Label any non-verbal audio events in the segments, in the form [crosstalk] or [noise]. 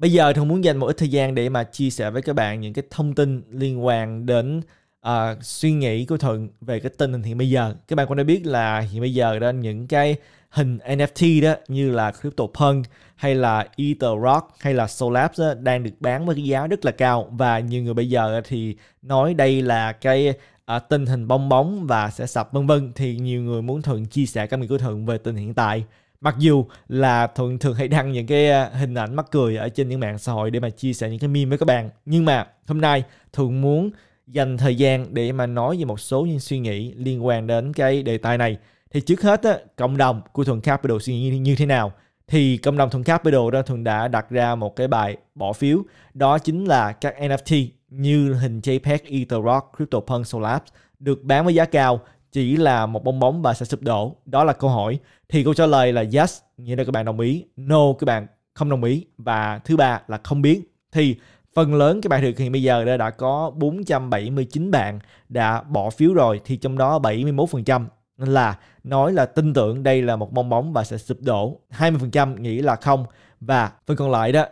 Bây giờ Thuận muốn dành một ít thời gian để mà chia sẻ với các bạn những cái thông tin liên quan đến uh, suy nghĩ của Thuận về cái tình hình hiện bây giờ. Các bạn cũng đã biết là hiện bây giờ đó những cái hình NFT đó như là CryptoPunk hay là Ether Rock hay là Solabs đó, đang được bán với cái giá rất là cao và nhiều người bây giờ thì nói đây là cái à, tình hình bong bóng và sẽ sập vân vân thì nhiều người muốn thuận chia sẻ cảm nghĩ của thuận về tình hiện tại mặc dù là thường thường hay đăng những cái à, hình ảnh mắc cười ở trên những mạng xã hội để mà chia sẻ những cái meme với các bạn nhưng mà hôm nay thường muốn dành thời gian để mà nói về một số những suy nghĩ liên quan đến cái đề tài này thì trước hết á, cộng đồng của thuần capital suy nghĩ như thế nào thì cộng đồng thuần capital đó thường đã đặt ra một cái bài bỏ phiếu đó chính là các nft như hình jpeg etherrock cryptopunk solabs được bán với giá cao chỉ là một bong bóng và sẽ sụp đổ đó là câu hỏi thì câu trả lời là yes nghĩa là các bạn đồng ý no các bạn không đồng ý và thứ ba là không biết thì phần lớn các bạn thực hiện bây giờ đã có 479 bạn đã bỏ phiếu rồi thì trong đó 71% là nói là tin tưởng đây là một bong bóng và sẽ sụp đổ 20% nghĩ là không và phần còn lại đó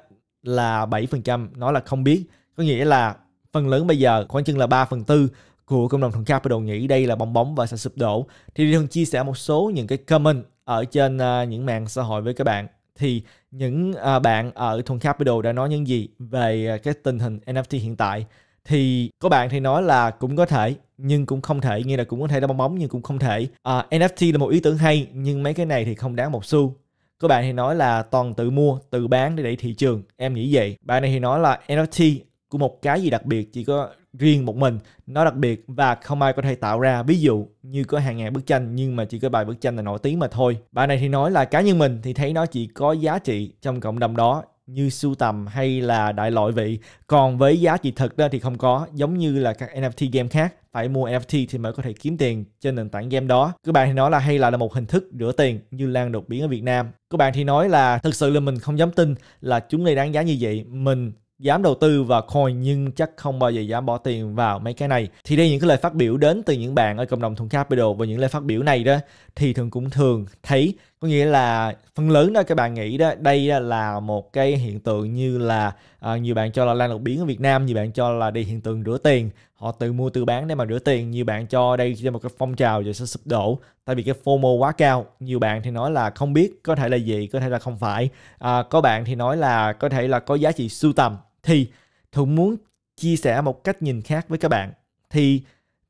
là 7% nói là không biết có nghĩa là phần lớn bây giờ khoảng chừng là 3 phần tư của cộng đồng bắt đầu nghĩ đây là bong bóng và sẽ sụp đổ thì đi thường chia sẻ một số những cái comment ở trên uh, những mạng xã hội với các bạn thì những uh, bạn ở Thuần Capital đã nói những gì về uh, cái tình hình NFT hiện tại thì có bạn thì nói là cũng có thể nhưng cũng không thể nghĩa là cũng có thể đá bóng bóng nhưng cũng không thể uh, NFT là một ý tưởng hay nhưng mấy cái này thì không đáng một xu có bạn thì nói là toàn tự mua tự bán để đẩy thị trường em nghĩ vậy bạn này thì nói là NFT của một cái gì đặc biệt chỉ có riêng một mình nó đặc biệt và không ai có thể tạo ra ví dụ như có hàng ngàn bức tranh nhưng mà chỉ có bài bức tranh là nổi tiếng mà thôi bà này thì nói là cá nhân mình thì thấy nó chỉ có giá trị trong cộng đồng đó như sưu tầm hay là đại loại vị còn với giá trị thật đó thì không có giống như là các NFT game khác phải mua NFT thì mới có thể kiếm tiền trên nền tảng game đó các bạn thì nói là hay là là một hình thức rửa tiền như lan đột biến ở Việt Nam các bạn thì nói là thực sự là mình không dám tin là chúng này đáng giá như vậy mình dám đầu tư vào coin nhưng chắc không bao giờ dám bỏ tiền vào mấy cái này. Thì đây những cái lời phát biểu đến từ những bạn ở cộng đồng Thuần Capital và những lời phát biểu này đó thì thường cũng thường thấy có nghĩa là phần lớn đó các bạn nghĩ đó đây là một cái hiện tượng như là à, nhiều bạn cho là lan đột biến ở Việt Nam, nhiều bạn cho là đây hiện tượng rửa tiền, họ tự mua tự bán để mà rửa tiền, nhiều bạn cho đây là một cái phong trào rồi sẽ sụp đổ tại vì cái FOMO quá cao. Nhiều bạn thì nói là không biết có thể là gì, có thể là không phải. À, có bạn thì nói là có thể là có giá trị sưu tầm thì Thuận muốn chia sẻ một cách nhìn khác với các bạn thì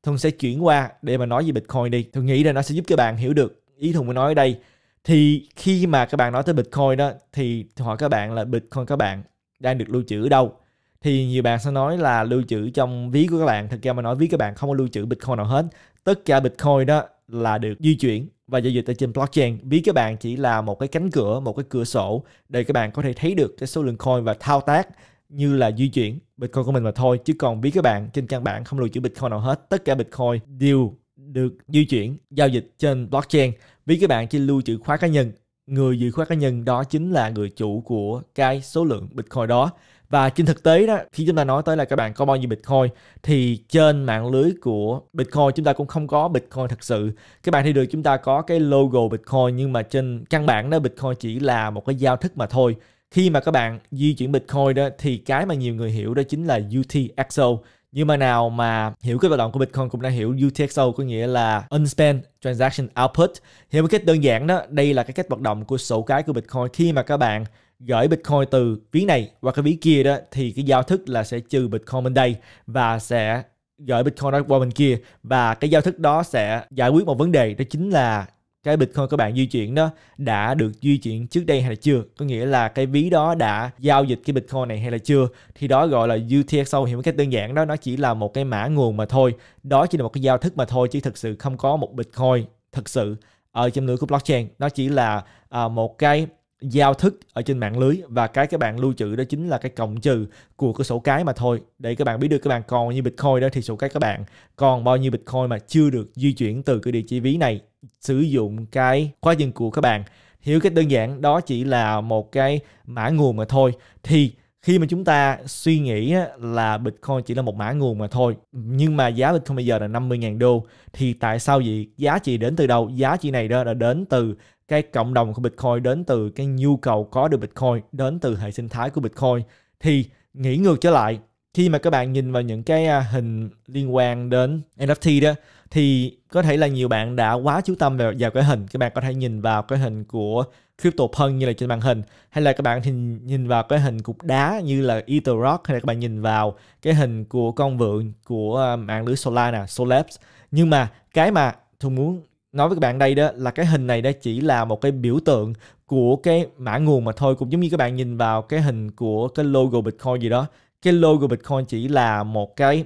Thuận sẽ chuyển qua để mà nói về Bitcoin đi. Thuận nghĩ là nó sẽ giúp các bạn hiểu được ý Thuận muốn nói ở đây. Thì khi mà các bạn nói tới Bitcoin đó thì hỏi các bạn là Bitcoin các bạn đang được lưu trữ ở đâu? Thì nhiều bạn sẽ nói là lưu trữ trong ví của các bạn. Thực ra mà nói ví các bạn không có lưu trữ Bitcoin nào hết. Tất cả Bitcoin đó là được di chuyển và giao dịch ở trên blockchain. Ví các bạn chỉ là một cái cánh cửa, một cái cửa sổ để các bạn có thể thấy được cái số lượng coin và thao tác như là di chuyển Bitcoin của mình mà thôi chứ còn biết các bạn trên căn bản không lưu trữ Bitcoin nào hết tất cả Bitcoin đều được di chuyển giao dịch trên blockchain vì các bạn chỉ lưu trữ khóa cá nhân người giữ khóa cá nhân đó chính là người chủ của cái số lượng Bitcoin đó và trên thực tế đó khi chúng ta nói tới là các bạn có bao nhiêu Bitcoin thì trên mạng lưới của Bitcoin chúng ta cũng không có Bitcoin thật sự các bạn thì được chúng ta có cái logo Bitcoin nhưng mà trên căn bản đó Bitcoin chỉ là một cái giao thức mà thôi khi mà các bạn di chuyển Bitcoin đó thì cái mà nhiều người hiểu đó chính là UTXO nhưng mà nào mà hiểu cái hoạt động của Bitcoin cũng đã hiểu UTXO có nghĩa là Unspent Transaction Output. Hiểu một cách đơn giản đó, đây là cái cách hoạt động của sổ cái của Bitcoin khi mà các bạn gửi Bitcoin từ ví này qua cái ví kia đó thì cái giao thức là sẽ trừ Bitcoin bên đây và sẽ gửi Bitcoin đó qua bên kia và cái giao thức đó sẽ giải quyết một vấn đề đó chính là cái Bitcoin các bạn di chuyển đó đã được di chuyển trước đây hay là chưa có nghĩa là cái ví đó đã giao dịch cái Bitcoin này hay là chưa thì đó gọi là UTXO hiểu một cách đơn giản đó nó chỉ là một cái mã nguồn mà thôi đó chỉ là một cái giao thức mà thôi chứ thực sự không có một Bitcoin thực sự ở trong lưới của blockchain nó chỉ là à, một cái giao thức ở trên mạng lưới và cái các bạn lưu trữ đó chính là cái cộng trừ của cái sổ cái mà thôi để các bạn biết được các bạn còn bao nhiêu bitcoin đó thì sổ cái các bạn còn bao nhiêu bitcoin mà chưa được di chuyển từ cái địa chỉ ví này sử dụng cái khóa dừng của các bạn hiểu cách đơn giản đó chỉ là một cái mã nguồn mà thôi thì khi mà chúng ta suy nghĩ là Bitcoin chỉ là một mã nguồn mà thôi nhưng mà giá Bitcoin bây giờ là 50.000 đô thì tại sao vậy giá trị đến từ đâu giá trị này đó là đến từ cái cộng đồng của Bitcoin đến từ cái nhu cầu có được Bitcoin đến từ hệ sinh thái của Bitcoin thì nghĩ ngược trở lại khi mà các bạn nhìn vào những cái à, hình liên quan đến NFT đó thì có thể là nhiều bạn đã quá chú tâm vào, vào cái hình các bạn có thể nhìn vào cái hình của CryptoPunk như là trên màn hình hay là các bạn thì nhìn vào cái hình cục đá như là Ether Rock hay là các bạn nhìn vào cái hình của con vượn của à, mạng lưới Solana, nè Solabs nhưng mà cái mà tôi muốn nói với các bạn đây đó là cái hình này đó chỉ là một cái biểu tượng của cái mã nguồn mà thôi cũng giống như các bạn nhìn vào cái hình của cái logo Bitcoin gì đó cái logo Bitcoin chỉ là một cái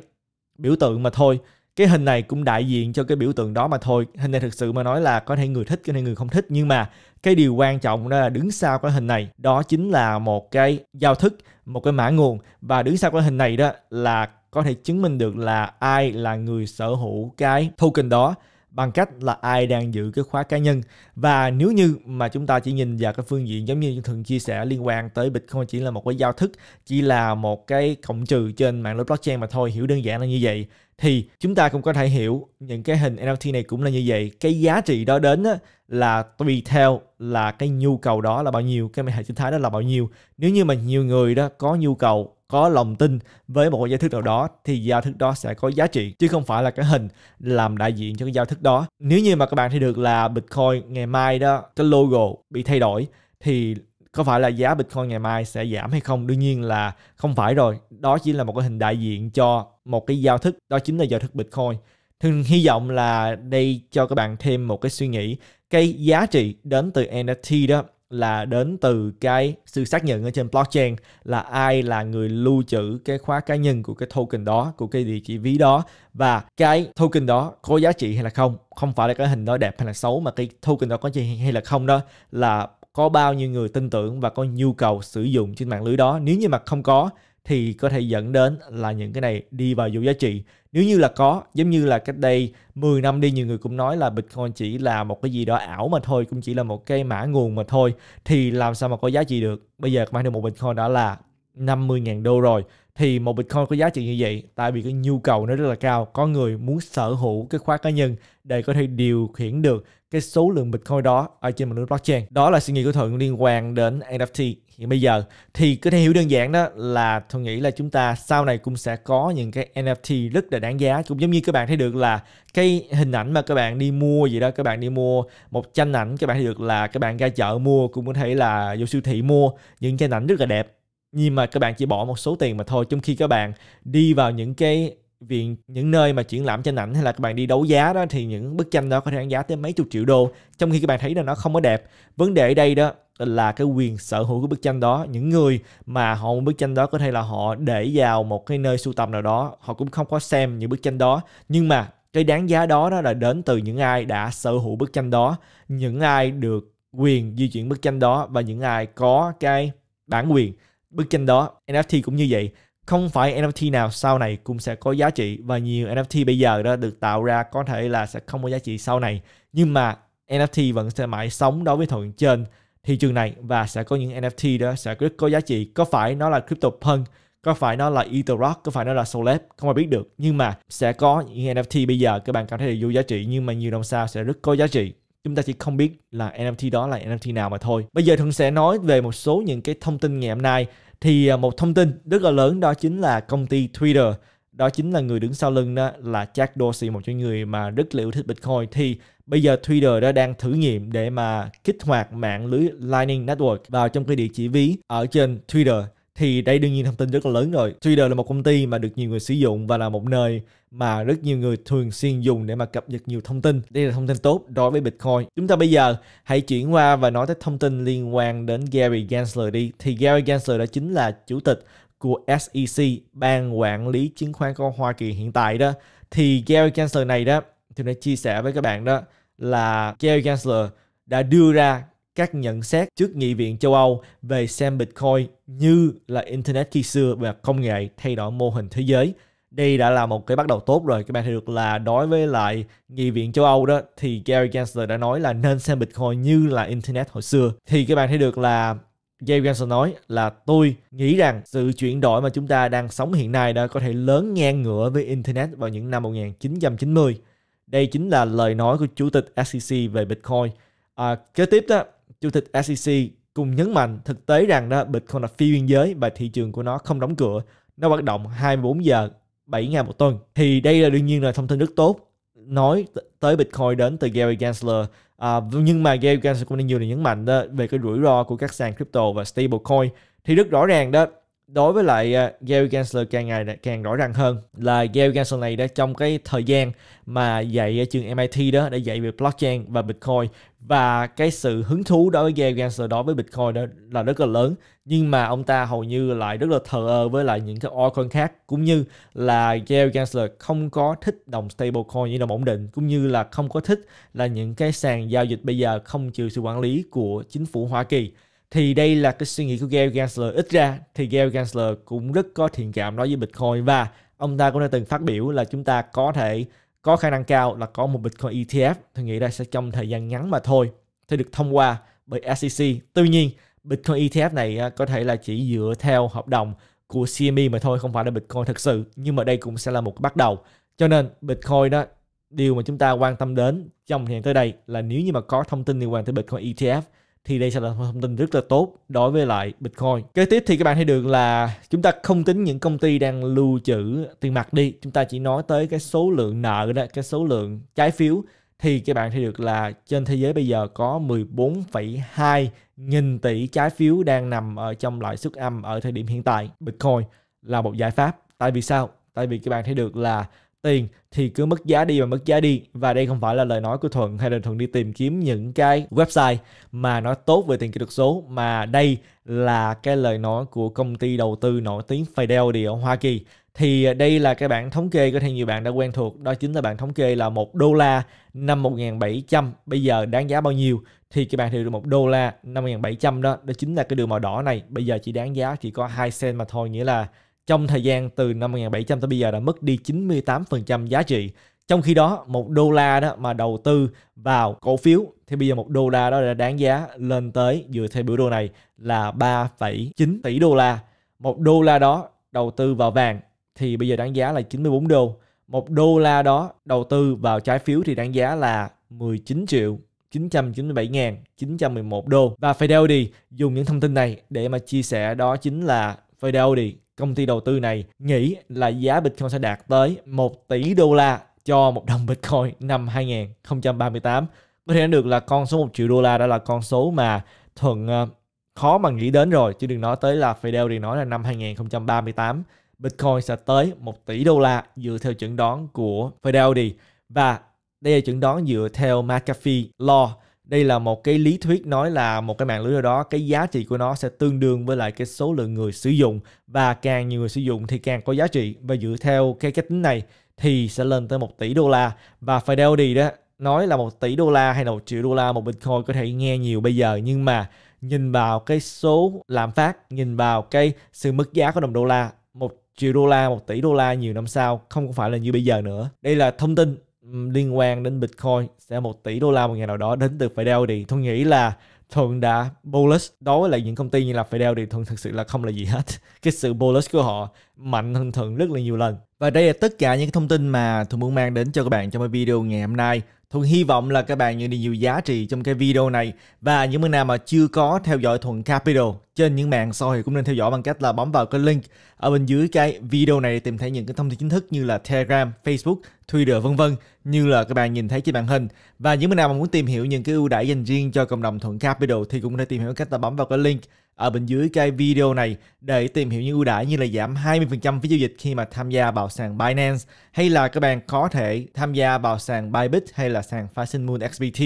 biểu tượng mà thôi cái hình này cũng đại diện cho cái biểu tượng đó mà thôi hình này thực sự mà nói là có thể người thích có thể người không thích nhưng mà cái điều quan trọng đó là đứng sau cái hình này đó chính là một cái giao thức một cái mã nguồn và đứng sau cái hình này đó là có thể chứng minh được là ai là người sở hữu cái token đó bằng cách là ai đang giữ cái khóa cá nhân và nếu như mà chúng ta chỉ nhìn vào cái phương diện giống như thường chia sẻ liên quan tới Bitcoin chỉ là một cái giao thức chỉ là một cái cộng trừ trên mạng lưới blockchain mà thôi hiểu đơn giản là như vậy thì chúng ta cũng có thể hiểu những cái hình NFT này cũng là như vậy cái giá trị đó đến là tùy theo là cái nhu cầu đó là bao nhiêu cái hệ sinh thái đó là bao nhiêu nếu như mà nhiều người đó có nhu cầu có lòng tin với một giao thức nào đó thì giao thức đó sẽ có giá trị chứ không phải là cái hình làm đại diện cho cái giao thức đó nếu như mà các bạn thấy được là bitcoin ngày mai đó cái logo bị thay đổi thì có phải là giá Bitcoin ngày mai sẽ giảm hay không? Đương nhiên là không phải rồi. Đó chỉ là một cái hình đại diện cho một cái giao thức, đó chính là giao thức Bitcoin. Thường hy vọng là đây cho các bạn thêm một cái suy nghĩ. Cái giá trị đến từ NFT đó là đến từ cái sự xác nhận ở trên blockchain là ai là người lưu trữ cái khóa cá nhân của cái token đó, của cái địa chỉ ví đó và cái token đó có giá trị hay là không. Không phải là cái hình đó đẹp hay là xấu mà cái token đó có gì hay là không đó là có bao nhiêu người tin tưởng và có nhu cầu sử dụng trên mạng lưới đó nếu như mà không có thì có thể dẫn đến là những cái này đi vào vô giá trị nếu như là có giống như là cách đây 10 năm đi nhiều người cũng nói là bitcoin chỉ là một cái gì đó ảo mà thôi cũng chỉ là một cái mã nguồn mà thôi thì làm sao mà có giá trị được bây giờ mang được một bitcoin đã là 50.000 đô rồi thì một Bitcoin có giá trị như vậy tại vì cái nhu cầu nó rất là cao có người muốn sở hữu cái khóa cá nhân để có thể điều khiển được cái số lượng Bitcoin đó ở trên mạng lưới blockchain đó là suy nghĩ của thuận liên quan đến NFT hiện bây giờ thì có thể hiểu đơn giản đó là thuận nghĩ là chúng ta sau này cũng sẽ có những cái NFT rất là đáng giá cũng giống như các bạn thấy được là cái hình ảnh mà các bạn đi mua gì đó các bạn đi mua một tranh ảnh các bạn thấy được là các bạn ra chợ mua cũng có thể là vô siêu thị mua những tranh ảnh rất là đẹp nhưng mà các bạn chỉ bỏ một số tiền mà thôi trong khi các bạn đi vào những cái viện những nơi mà triển lãm tranh ảnh hay là các bạn đi đấu giá đó thì những bức tranh đó có thể đáng giá tới mấy chục triệu đô trong khi các bạn thấy là nó không có đẹp vấn đề ở đây đó là cái quyền sở hữu của bức tranh đó những người mà họ bức tranh đó có thể là họ để vào một cái nơi sưu tầm nào đó họ cũng không có xem những bức tranh đó nhưng mà cái đáng giá đó đó là đến từ những ai đã sở hữu bức tranh đó những ai được quyền di chuyển bức tranh đó và những ai có cái bản quyền bức tranh đó NFT cũng như vậy không phải NFT nào sau này cũng sẽ có giá trị và nhiều NFT bây giờ đó được tạo ra có thể là sẽ không có giá trị sau này nhưng mà NFT vẫn sẽ mãi sống đối với thuận trên thị trường này và sẽ có những NFT đó sẽ rất có giá trị có phải nó là crypto punk có phải nó là Etherrock, có phải nó là Solep, không ai biết được. Nhưng mà sẽ có những NFT bây giờ các bạn cảm thấy là vô giá trị nhưng mà nhiều năm sau sẽ rất có giá trị. Chúng ta chỉ không biết là NFT đó là NFT nào mà thôi. Bây giờ Thuận sẽ nói về một số những cái thông tin ngày hôm nay thì à, một thông tin rất là lớn đó chính là công ty Twitter đó chính là người đứng sau lưng đó là Jack Dorsey một trong những người mà rất là yêu thích Bitcoin thì bây giờ Twitter đã đang thử nghiệm để mà kích hoạt mạng lưới Lightning Network vào trong cái địa chỉ ví ở trên Twitter thì đây đương nhiên thông tin rất là lớn rồi. Twitter là một công ty mà được nhiều người sử dụng và là một nơi mà rất nhiều người thường xuyên dùng để mà cập nhật nhiều thông tin. Đây là thông tin tốt đối với Bitcoin. Chúng ta bây giờ hãy chuyển qua và nói tới thông tin liên quan đến Gary Gensler đi. Thì Gary Gensler đã chính là chủ tịch của SEC, ban quản lý chứng khoán của Hoa Kỳ hiện tại đó. Thì Gary Gensler này đó, thì đã chia sẻ với các bạn đó là Gary Gensler đã đưa ra các nhận xét trước Nghị viện châu Âu về xem Bitcoin như là Internet khi xưa và công nghệ thay đổi mô hình thế giới. Đây đã là một cái bắt đầu tốt rồi. Các bạn thấy được là đối với lại Nghị viện châu Âu đó thì Gary Gensler đã nói là nên xem Bitcoin như là Internet hồi xưa. Thì các bạn thấy được là Gary Gensler nói là tôi nghĩ rằng sự chuyển đổi mà chúng ta đang sống hiện nay đã có thể lớn ngang ngửa với Internet vào những năm 1990. Đây chính là lời nói của Chủ tịch SEC về Bitcoin. À, kế tiếp đó Chủ tịch SEC cùng nhấn mạnh thực tế rằng đó Bitcoin là phi biên giới và thị trường của nó không đóng cửa. Nó hoạt động 24 giờ 7 ngày một tuần. Thì đây là đương nhiên là thông tin rất tốt nói tới Bitcoin đến từ Gary Gensler. À, nhưng mà Gary Gensler cũng đã nhiều lần nhấn mạnh đó về cái rủi ro của các sàn crypto và stablecoin. Thì rất rõ ràng đó đối với lại à, Gary Gensler càng ngày càng rõ ràng hơn là Gary Gensler này đã trong cái thời gian mà dạy ở trường MIT đó để dạy về blockchain và Bitcoin và cái sự hứng thú đối với Gary Gensler đối với Bitcoin đó là rất là lớn nhưng mà ông ta hầu như lại rất là thờ ơ với lại những cái altcoin khác cũng như là Gary Gensler không có thích đồng stablecoin như đồng ổn định cũng như là không có thích là những cái sàn giao dịch bây giờ không chịu sự quản lý của chính phủ Hoa Kỳ thì đây là cái suy nghĩ của Gary Gensler ít ra thì Gary Gensler cũng rất có thiện cảm đối với Bitcoin và ông ta cũng đã từng phát biểu là chúng ta có thể có khả năng cao là có một Bitcoin ETF tôi nghĩ đây sẽ trong thời gian ngắn mà thôi sẽ được thông qua bởi SEC tuy nhiên Bitcoin ETF này à, có thể là chỉ dựa theo hợp đồng của CME mà thôi không phải là Bitcoin thật sự nhưng mà đây cũng sẽ là một cái bắt đầu cho nên Bitcoin đó điều mà chúng ta quan tâm đến trong hiện gian tới đây là nếu như mà có thông tin liên quan tới Bitcoin ETF thì đây sẽ là thông tin rất là tốt đối với lại Bitcoin. Kế tiếp thì các bạn thấy được là chúng ta không tính những công ty đang lưu trữ tiền mặt đi, chúng ta chỉ nói tới cái số lượng nợ đó, cái số lượng trái phiếu thì các bạn thấy được là trên thế giới bây giờ có 14,2 nghìn tỷ trái phiếu đang nằm ở trong loại sức âm ở thời điểm hiện tại. Bitcoin là một giải pháp. Tại vì sao? Tại vì các bạn thấy được là tiền thì cứ mất giá đi và mất giá đi và đây không phải là lời nói của thuận hay là thuận đi tìm kiếm những cái website mà nó tốt về tiền kỹ thuật số mà đây là cái lời nói của công ty đầu tư nổi tiếng Fidelity ở Hoa Kỳ thì đây là cái bảng thống kê có thể nhiều bạn đã quen thuộc đó chính là bảng thống kê là một đô la năm 1700 bây giờ đáng giá bao nhiêu thì các bạn hiểu được một đô la năm 1700 đó đó chính là cái đường màu đỏ này bây giờ chỉ đáng giá chỉ có 2 cent mà thôi nghĩa là trong thời gian từ năm 1700 tới bây giờ đã mất đi 98% giá trị. Trong khi đó, một đô la đó mà đầu tư vào cổ phiếu thì bây giờ một đô la đó đã đáng giá lên tới dựa theo biểu đồ này là 3,9 tỷ đô la. Một đô la đó đầu tư vào vàng thì bây giờ đáng giá là 94 đô. Một đô la đó đầu tư vào trái phiếu thì đáng giá là 19 triệu 997.911 đô. Và Fidelity dùng những thông tin này để mà chia sẻ đó chính là Fidelity công ty đầu tư này nghĩ là giá Bitcoin sẽ đạt tới 1 tỷ đô la cho một đồng Bitcoin năm 2038. Có thể được là con số 1 triệu đô la đã là con số mà Thuận ờ, khó mà nghĩ đến rồi. Chứ đừng nói tới là Fidel thì nói là năm 2038 Bitcoin sẽ tới 1 tỷ đô la dựa theo chẩn đoán của Fidelity. Và đây là chẩn đoán dựa theo McAfee Law đây là một cái lý thuyết nói là một cái mạng lưới nào đó cái giá trị của nó sẽ tương đương với lại cái số lượng người sử dụng và càng nhiều người sử dụng thì càng có giá trị và dựa theo cái cách tính này thì sẽ lên tới 1 tỷ đô la và Fidelity đó nói là 1 tỷ đô la hay là 1 triệu đô la một Bitcoin có thể nghe nhiều bây giờ nhưng mà nhìn vào cái số lạm phát, nhìn vào cái sự mất giá của đồng đô la, 1 triệu đô la, 1 tỷ đô la nhiều năm sau không phải là như bây giờ nữa. Đây là thông tin liên quan đến Bitcoin sẽ một tỷ đô la một ngày nào đó đến từ Fidelity. Tôi nghĩ là Thuận đã bullish đối với lại những công ty như là Fidelity Thuận thực sự là không là gì hết. [laughs] Cái sự bullish của họ mạnh hơn Thuận rất là nhiều lần. Và đây là tất cả những thông tin mà Thuận muốn mang đến cho các bạn trong video ngày hôm nay. Thuận hy vọng là các bạn nhận được nhiều giá trị trong cái video này và những bạn nào mà chưa có theo dõi Thuận Capital trên những mạng xã hội cũng nên theo dõi bằng cách là bấm vào cái link ở bên dưới cái video này để tìm thấy những cái thông tin chính thức như là Telegram, Facebook, Twitter vân vân như là các bạn nhìn thấy trên màn hình. Và những bạn nào mà muốn tìm hiểu những cái ưu đãi dành riêng cho cộng đồng Thuận Capital thì cũng có thể tìm hiểu cách là bấm vào cái link ở bên dưới cái video này để tìm hiểu những ưu đãi như là giảm 20% phí giao dịch khi mà tham gia vào sàn Binance hay là các bạn có thể tham gia vào sàn Bybit hay là sàn Fashion Moon XBT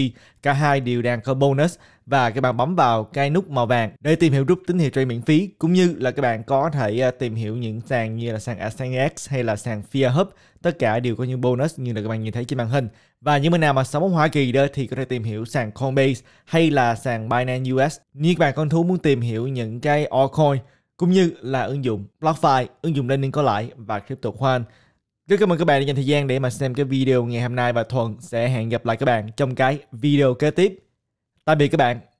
Cả hai đều đang có bonus và các bạn bấm vào cái nút màu vàng để tìm hiểu rút tín hiệu trade miễn phí cũng như là các bạn có thể à, tìm hiểu những sàn như là sàn ASX hay là sàn Fear Hub tất cả đều có những bonus như là các bạn nhìn thấy trên màn hình và những bên nào mà sống ở Hoa Kỳ đó thì có thể tìm hiểu sàn Coinbase hay là sàn Binance US như các bạn con thú muốn tìm hiểu những cái altcoin cũng như là ứng dụng BlockFi, ứng dụng lending có lãi và crypto coin rất cảm ơn các bạn đã dành thời gian để mà xem cái video ngày hôm nay và Thuận sẽ hẹn gặp lại các bạn trong cái video kế tiếp. Tạm biệt các bạn.